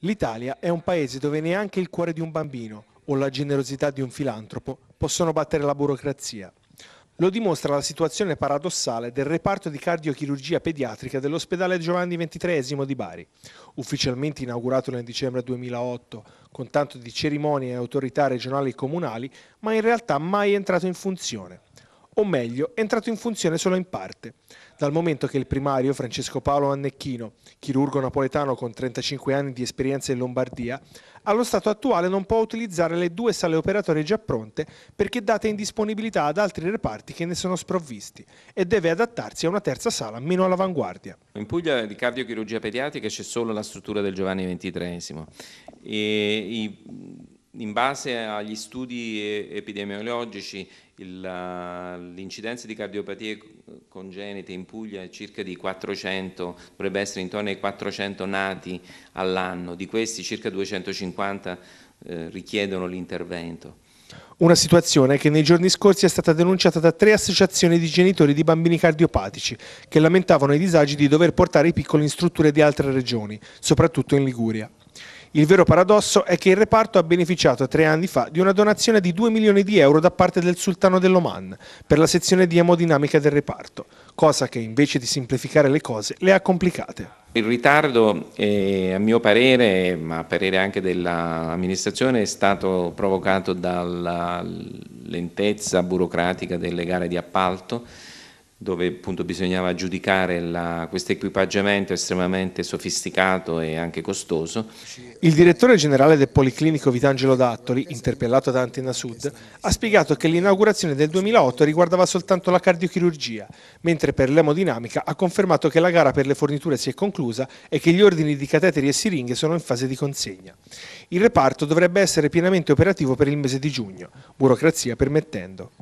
L'Italia è un paese dove neanche il cuore di un bambino o la generosità di un filantropo possono battere la burocrazia. Lo dimostra la situazione paradossale del reparto di cardiochirurgia pediatrica dell'ospedale Giovanni XXIII di Bari, ufficialmente inaugurato nel dicembre 2008 con tanto di cerimonie e autorità regionali e comunali, ma in realtà mai entrato in funzione o meglio è entrato in funzione solo in parte, dal momento che il primario Francesco Paolo Annecchino, chirurgo napoletano con 35 anni di esperienza in Lombardia, allo stato attuale non può utilizzare le due sale operatorie già pronte perché date indisponibilità ad altri reparti che ne sono sprovvisti e deve adattarsi a una terza sala meno all'avanguardia. In Puglia di cardiochirurgia pediatrica c'è solo la struttura del Giovanni XXIII. E, i in base agli studi epidemiologici l'incidenza di cardiopatie congenite in Puglia è circa di 400, dovrebbe essere intorno ai 400 nati all'anno, di questi circa 250 eh, richiedono l'intervento. Una situazione che nei giorni scorsi è stata denunciata da tre associazioni di genitori di bambini cardiopatici che lamentavano i disagi di dover portare i piccoli in strutture di altre regioni, soprattutto in Liguria. Il vero paradosso è che il reparto ha beneficiato tre anni fa di una donazione di 2 milioni di euro da parte del sultano dell'Oman per la sezione di emodinamica del reparto, cosa che invece di semplificare le cose le ha complicate. Il ritardo, eh, a mio parere, ma a parere anche dell'amministrazione, è stato provocato dalla lentezza burocratica delle gare di appalto dove appunto bisognava giudicare questo equipaggiamento estremamente sofisticato e anche costoso. Il direttore generale del Policlinico Vitangelo Dattoli, interpellato da Antena Sud, ha spiegato che l'inaugurazione del 2008 riguardava soltanto la cardiochirurgia, mentre per l'emodinamica ha confermato che la gara per le forniture si è conclusa e che gli ordini di cateteri e siringhe sono in fase di consegna. Il reparto dovrebbe essere pienamente operativo per il mese di giugno, burocrazia permettendo.